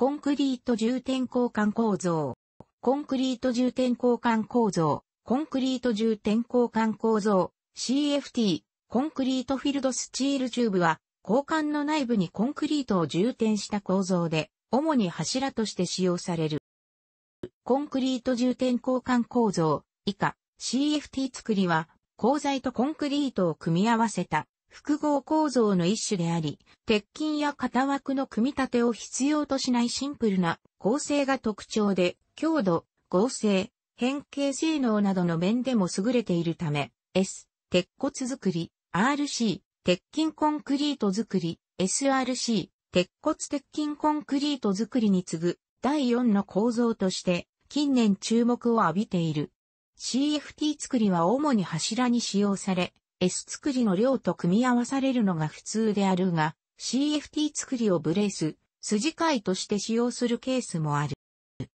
コンクリート重点交換構造。コンクリート重点交換構造。コンクリート重点交換構造。CFT。コンクリートフィールドスチールチューブは、交換の内部にコンクリートを充填した構造で、主に柱として使用される。コンクリート重点交換構造。以下、CFT 作りは、鋼材とコンクリートを組み合わせた複合構造の一種であり、鉄筋や型枠の組み立てを必要としないシンプルな構成が特徴で、強度、合成、変形性能などの面でも優れているため、S、鉄骨作り、RC、鉄筋コンクリート作り、SRC、鉄骨鉄筋コンクリート作りに次ぐ第4の構造として近年注目を浴びている。CFT 作りは主に柱に使用され、S 作りの量と組み合わされるのが普通であるが、CFT 作りをブレース、筋回として使用するケースもある。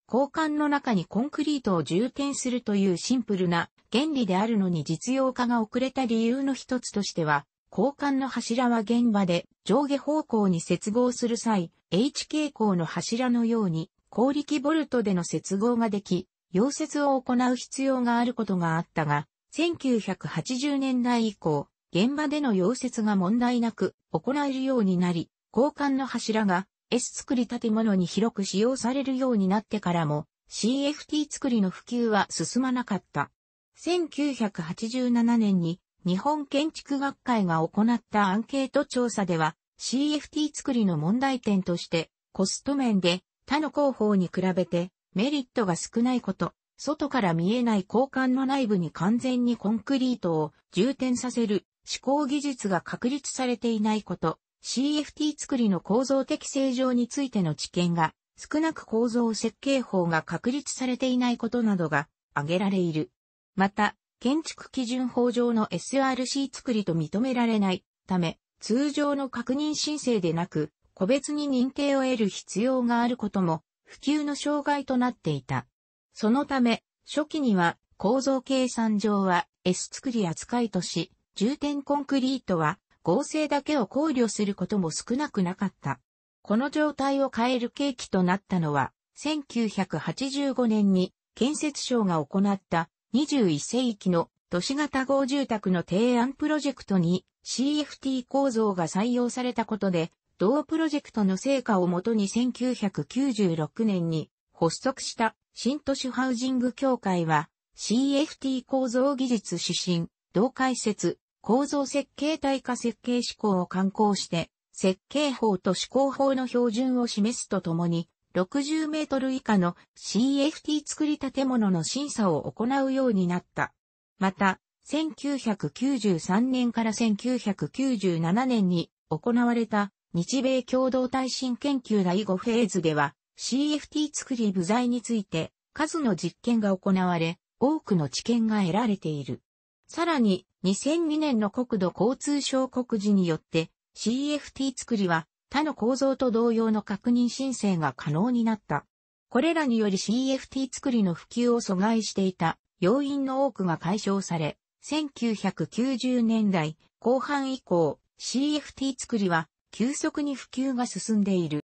交換の中にコンクリートを充填するというシンプルな原理であるのに実用化が遅れた理由の一つとしては、交換の柱は現場で上下方向に接合する際、H 傾向の柱のように高力ボルトでの接合ができ、溶接を行う必要があることがあったが、1980年代以降、現場での溶接が問題なく行えるようになり、交換の柱が S 作り建物に広く使用されるようになってからも CFT 作りの普及は進まなかった。1987年に日本建築学会が行ったアンケート調査では CFT 作りの問題点としてコスト面で他の工法に比べてメリットが少ないこと、外から見えない鋼管の内部に完全にコンクリートを充填させる試行技術が確立されていないこと、CFT 作りの構造的正常についての知見が少なく構造設計法が確立されていないことなどが挙げられる。また、建築基準法上の SRC 作りと認められないため、通常の確認申請でなく、個別に認定を得る必要があることも、普及の障害となっていた。そのため、初期には構造計算上は S 作り扱いとし、重点コンクリートは合成だけを考慮することも少なくなかった。この状態を変える契機となったのは、1985年に建設省が行った21世紀の都市型合住宅の提案プロジェクトに CFT 構造が採用されたことで、同プロジェクトの成果をもとに1996年に発足した新都市ハウジング協会は CFT 構造技術指針、同解説、構造設計対価設計試行を刊行して、設計法と施行法の標準を示すとともに、60メートル以下の CFT 作り建物の審査を行うようになった。また、1993年から1997年に行われた日米共同耐震研究第5フェーズでは、CFT 作り部材について数の実験が行われ、多くの知見が得られている。さらに、2002年の国土交通省告示によって、CFT 作りは他の構造と同様の確認申請が可能になった。これらにより CFT 作りの普及を阻害していた要因の多くが解消され、1990年代後半以降、CFT 作りは急速に普及が進んでいる。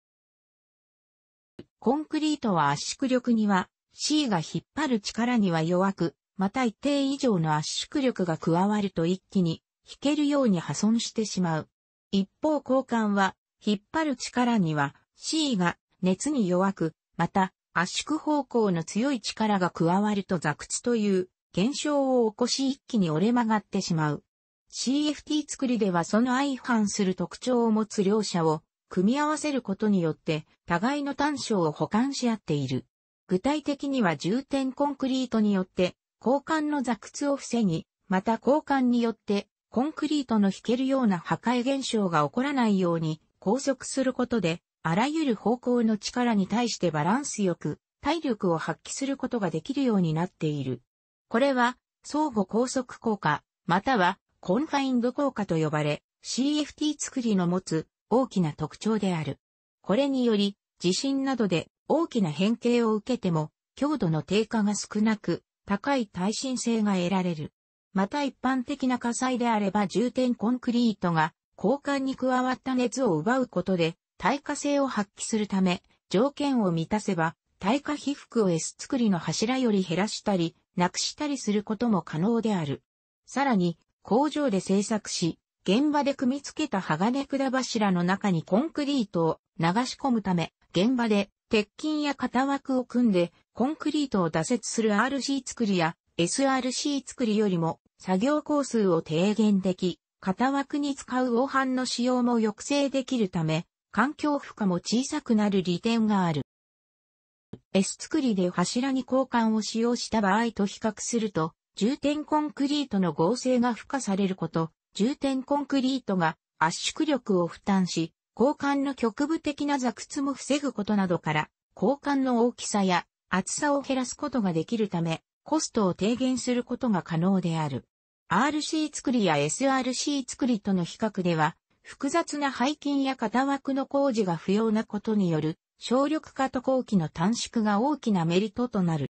コンクリートは圧縮力には、C が引っ張る力には弱く、また一定以上の圧縮力が加わると一気に引けるように破損してしまう。一方交換は、引っ張る力には C が熱に弱く、また圧縮方向の強い力が加わると座屈という現象を起こし一気に折れ曲がってしまう。CFT 作りではその相反する特徴を持つ両者を組み合わせることによって、互いの短所を補完し合っている。具体的には重点コンクリートによって、交換の座屈を防ぎ、また交換によって、コンクリートの引けるような破壊現象が起こらないように、拘束することで、あらゆる方向の力に対してバランスよく、体力を発揮することができるようになっている。これは、相互拘束効果、または、コンファインド効果と呼ばれ、CFT 作りの持つ大きな特徴である。これにより、地震などで大きな変形を受けても、強度の低下が少なく、高い耐震性が得られる。また一般的な火災であれば重点コンクリートが交換に加わった熱を奪うことで耐火性を発揮するため条件を満たせば耐火被覆を S 作りの柱より減らしたりなくしたりすることも可能である。さらに工場で製作し現場で組み付けた鋼管柱の中にコンクリートを流し込むため、現場で鉄筋や型枠を組んで、コンクリートを打設する RC 作りや SRC 作りよりも作業工数を低減でき、型枠に使う黄斑の使用も抑制できるため、環境負荷も小さくなる利点がある。S 作りで柱に交換を使用した場合と比較すると、重点コンクリートの合成が付加されること、重点コンクリートが圧縮力を負担し、交換の局部的な座屈も防ぐことなどから、交換の大きさや厚さを減らすことができるため、コストを低減することが可能である。RC 作りや SRC 作りとの比較では、複雑な背筋や型枠の工事が不要なことによる、省力化と工期の短縮が大きなメリットとなる。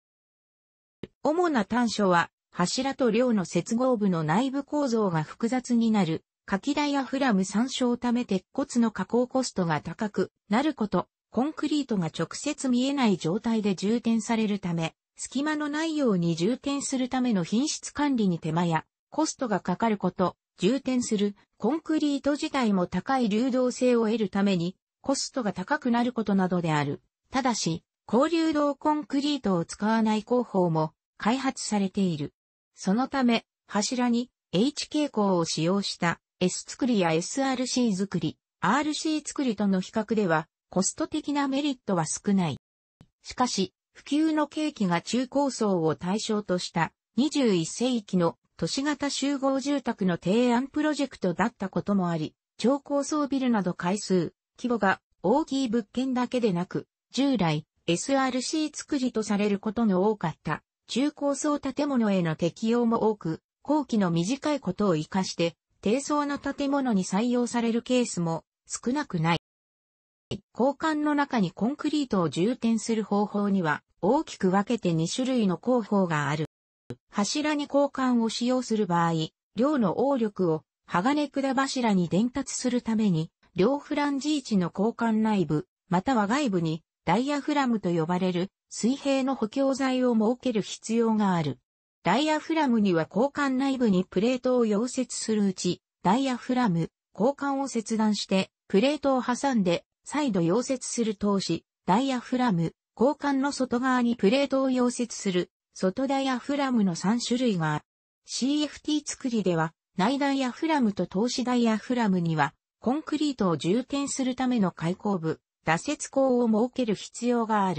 主な短所は、柱と量の接合部の内部構造が複雑になる、柿器台やフラム参照ため鉄骨の加工コストが高くなること、コンクリートが直接見えない状態で充填されるため、隙間のないように充填するための品質管理に手間やコストがかかること、充填するコンクリート自体も高い流動性を得るためにコストが高くなることなどである。ただし、高流動コンクリートを使わない工法も開発されている。そのため、柱に H 傾向を使用した S 作りや SRC 作り、RC 作りとの比較では、コスト的なメリットは少ない。しかし、普及の景気が中高層を対象とした21世紀の都市型集合住宅の提案プロジェクトだったこともあり、超高層ビルなど回数、規模が大きい物件だけでなく、従来 SRC 作りとされることの多かった中高層建物への適用も多く、工期の短いことを活かして、低層な建物に採用されるケースも少なくない。交換の中にコンクリートを充填する方法には大きく分けて2種類の工法がある。柱に交換を使用する場合、量の応力を鋼管柱に伝達するために、両フランジ位置の交換内部、または外部にダイヤフラムと呼ばれる水平の補強材を設ける必要がある。ダイヤフラムには交換内部にプレートを溶接するうち、ダイヤフラム、交換を切断して、プレートを挟んで、再度溶接する投資、ダイヤフラム、交換の外側にプレートを溶接する、外ダイヤフラムの3種類がある。CFT 作りでは、内ダイヤフラムと投資ダイヤフラムには、コンクリートを充填するための開口部、打接口を設ける必要がある。